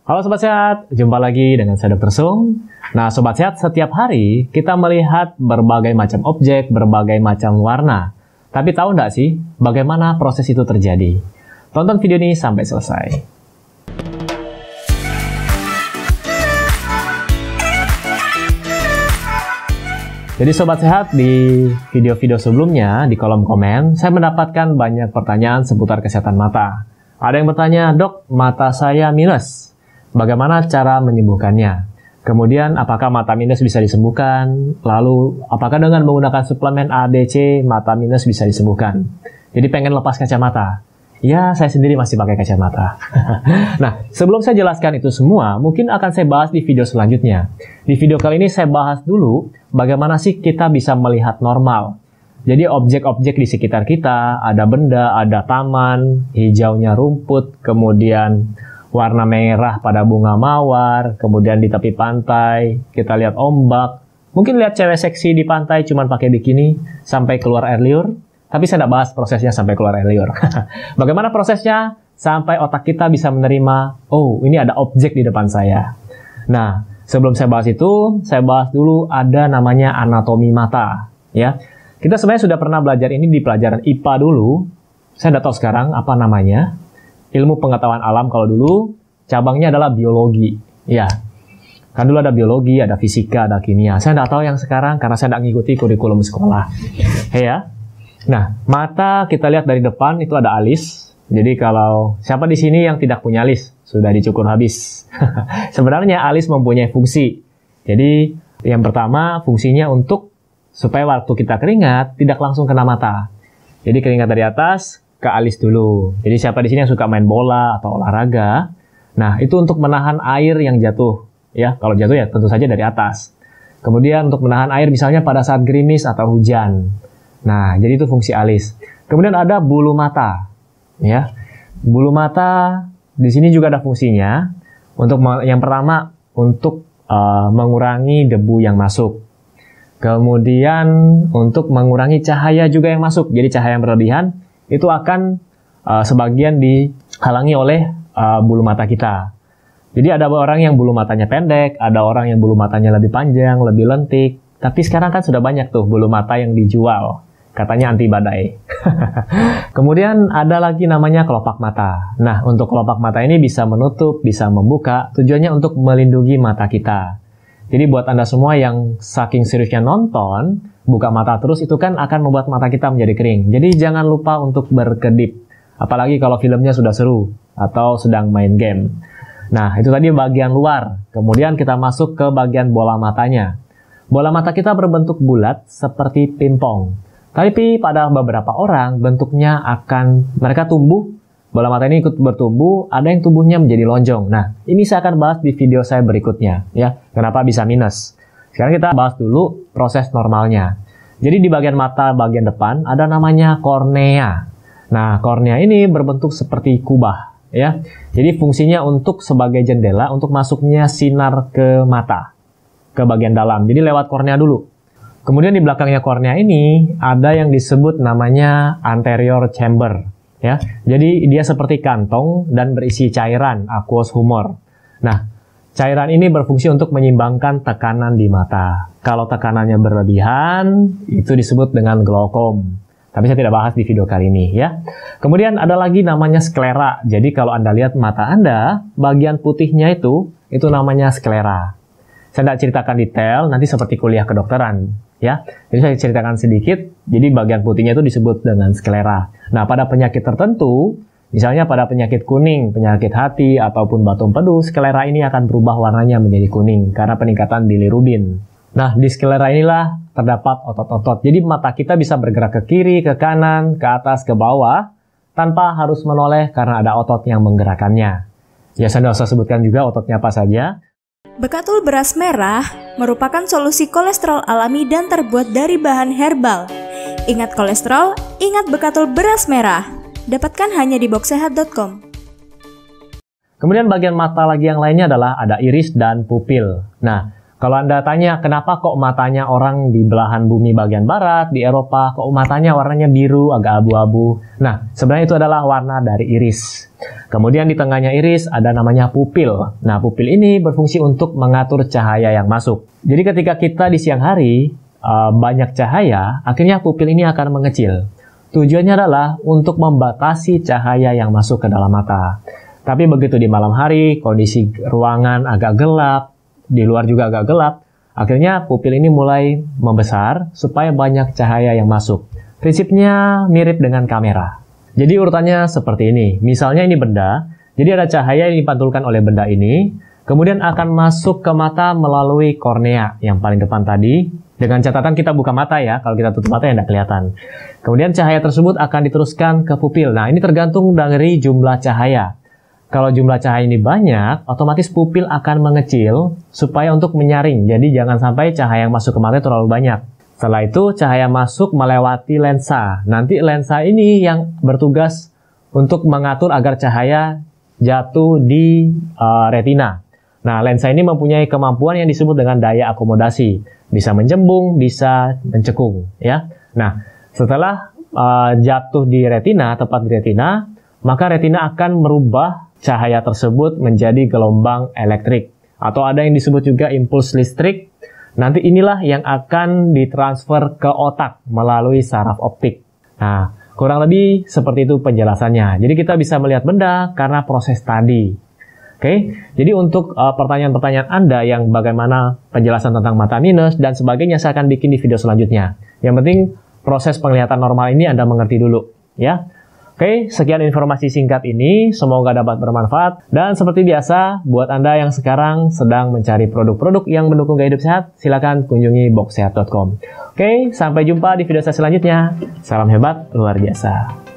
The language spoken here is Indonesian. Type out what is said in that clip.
Halo Sobat Sehat, jumpa lagi dengan saya Dr. Sung. Nah Sobat Sehat, setiap hari kita melihat berbagai macam objek, berbagai macam warna. Tapi tahu nggak sih bagaimana proses itu terjadi? Tonton video ini sampai selesai. Jadi Sobat Sehat, di video-video sebelumnya, di kolom komen, saya mendapatkan banyak pertanyaan seputar kesehatan mata. Ada yang bertanya, dok, mata saya minus Bagaimana cara menyembuhkannya? Kemudian apakah mata minus bisa disembuhkan? Lalu apakah dengan menggunakan suplemen ADC mata minus bisa disembuhkan? Jadi pengen lepas kacamata. Ya, saya sendiri masih pakai kacamata. nah, sebelum saya jelaskan itu semua, mungkin akan saya bahas di video selanjutnya. Di video kali ini saya bahas dulu bagaimana sih kita bisa melihat normal. Jadi objek-objek di sekitar kita, ada benda, ada taman, hijaunya rumput, kemudian warna merah pada bunga mawar, kemudian di tepi pantai kita lihat ombak, mungkin lihat cewek seksi di pantai cuman pakai bikini sampai keluar air liur, tapi saya tidak bahas prosesnya sampai keluar air liur. Bagaimana prosesnya sampai otak kita bisa menerima, oh ini ada objek di depan saya. Nah, sebelum saya bahas itu, saya bahas dulu ada namanya anatomi mata, ya. Kita sebenarnya sudah pernah belajar ini di pelajaran IPA dulu. Saya tidak tahu sekarang apa namanya ilmu pengetahuan alam kalau dulu cabangnya adalah biologi. Ya. Kan dulu ada biologi, ada fisika, ada kimia. Saya tidak tahu yang sekarang karena saya tidak mengikuti kurikulum sekolah. ya. Nah, mata kita lihat dari depan itu ada alis. Jadi kalau siapa di sini yang tidak punya alis, sudah dicukur habis. Sebenarnya alis mempunyai fungsi. Jadi yang pertama fungsinya untuk supaya waktu kita keringat tidak langsung kena mata. Jadi keringat dari atas ke alis dulu. Jadi siapa di sini yang suka main bola atau olahraga, nah itu untuk menahan air yang jatuh. Ya, kalau jatuh ya tentu saja dari atas. Kemudian untuk menahan air misalnya pada saat gerimis atau hujan. Nah, jadi itu fungsi alis. Kemudian ada bulu mata. Ya. Bulu mata di sini juga ada fungsinya. Untuk yang pertama untuk uh, mengurangi debu yang masuk. Kemudian untuk mengurangi cahaya juga yang masuk. Jadi cahaya yang berlebihan itu akan uh, sebagian dihalangi oleh uh, bulu mata kita. Jadi ada orang yang bulu matanya pendek, ada orang yang bulu matanya lebih panjang, lebih lentik. Tapi sekarang kan sudah banyak tuh bulu mata yang dijual. Katanya anti badai. Kemudian ada lagi namanya kelopak mata. Nah, untuk kelopak mata ini bisa menutup, bisa membuka. Tujuannya untuk melindungi mata kita. Jadi buat Anda semua yang saking seriusnya nonton, buka mata terus itu kan akan membuat mata kita menjadi kering. Jadi jangan lupa untuk berkedip. Apalagi kalau filmnya sudah seru atau sedang main game. Nah, itu tadi bagian luar. Kemudian kita masuk ke bagian bola matanya. Bola mata kita berbentuk bulat seperti pingpong. Tapi pada beberapa orang bentuknya akan mereka tumbuh Bola mata ini ikut bertumbuh, ada yang tubuhnya menjadi lonjong. Nah, ini saya akan bahas di video saya berikutnya, ya. Kenapa bisa minus? Sekarang kita bahas dulu proses normalnya. Jadi di bagian mata bagian depan ada namanya kornea. Nah, kornea ini berbentuk seperti kubah, ya. Jadi fungsinya untuk sebagai jendela untuk masuknya sinar ke mata, ke bagian dalam. Jadi lewat kornea dulu. Kemudian di belakangnya kornea ini ada yang disebut namanya anterior chamber ya. Jadi dia seperti kantong dan berisi cairan aqueous humor. Nah, cairan ini berfungsi untuk menyimbangkan tekanan di mata. Kalau tekanannya berlebihan, itu disebut dengan glaukom. Tapi saya tidak bahas di video kali ini ya. Kemudian ada lagi namanya sklera. Jadi kalau Anda lihat mata Anda, bagian putihnya itu itu namanya sklera. Saya tidak ceritakan detail, nanti seperti kuliah kedokteran ya. Jadi saya ceritakan sedikit. Jadi bagian putihnya itu disebut dengan sklera. Nah, pada penyakit tertentu, misalnya pada penyakit kuning, penyakit hati ataupun batu empedu, sklera ini akan berubah warnanya menjadi kuning karena peningkatan bilirubin. Nah, di sklera inilah terdapat otot-otot. Jadi mata kita bisa bergerak ke kiri, ke kanan, ke atas, ke bawah tanpa harus menoleh karena ada otot yang menggerakkannya. Ya, saya sudah sebutkan juga ototnya apa saja. Bekatul beras merah merupakan solusi kolesterol alami dan terbuat dari bahan herbal. Ingat kolesterol, ingat bekatul beras merah. Dapatkan hanya di boxsehat.com. Kemudian bagian mata lagi yang lainnya adalah ada iris dan pupil. Nah, kalau Anda tanya kenapa kok matanya orang di belahan bumi bagian barat, di Eropa, kok matanya warnanya biru, agak abu-abu. Nah, sebenarnya itu adalah warna dari iris. Kemudian di tengahnya iris ada namanya pupil. Nah, pupil ini berfungsi untuk mengatur cahaya yang masuk. Jadi ketika kita di siang hari eh, banyak cahaya, akhirnya pupil ini akan mengecil. Tujuannya adalah untuk membatasi cahaya yang masuk ke dalam mata. Tapi begitu di malam hari, kondisi ruangan agak gelap, di luar juga agak gelap, akhirnya pupil ini mulai membesar supaya banyak cahaya yang masuk. Prinsipnya mirip dengan kamera. Jadi urutannya seperti ini. Misalnya ini benda, jadi ada cahaya yang dipantulkan oleh benda ini, kemudian akan masuk ke mata melalui kornea yang paling depan tadi. Dengan catatan kita buka mata ya, kalau kita tutup mata ya tidak kelihatan. Kemudian cahaya tersebut akan diteruskan ke pupil. Nah ini tergantung dari jumlah cahaya. Kalau jumlah cahaya ini banyak, otomatis pupil akan mengecil supaya untuk menyaring. Jadi jangan sampai cahaya yang masuk ke mata terlalu banyak. Setelah itu cahaya masuk melewati lensa. Nanti lensa ini yang bertugas untuk mengatur agar cahaya jatuh di uh, retina. Nah, lensa ini mempunyai kemampuan yang disebut dengan daya akomodasi. Bisa menjembung, bisa mencekung, ya. Nah, setelah uh, jatuh di retina, tepat di retina, maka retina akan merubah cahaya tersebut menjadi gelombang elektrik atau ada yang disebut juga impuls listrik Nanti inilah yang akan ditransfer ke otak melalui saraf optik. Nah, kurang lebih seperti itu penjelasannya. Jadi kita bisa melihat benda karena proses tadi. Oke, okay? jadi untuk eh, pertanyaan-pertanyaan uh, Anda yang bagaimana penjelasan tentang mata minus dan sebagainya saya akan bikin di video selanjutnya. Yang penting proses penglihatan normal ini Anda mengerti dulu, ya. Oke, sekian informasi singkat ini. Semoga dapat bermanfaat. Dan seperti biasa, buat Anda yang sekarang sedang mencari produk-produk yang mendukung gaya hidup sehat, silakan kunjungi boxsehat.com. Oke, sampai jumpa di video saya selanjutnya. Salam hebat, luar biasa.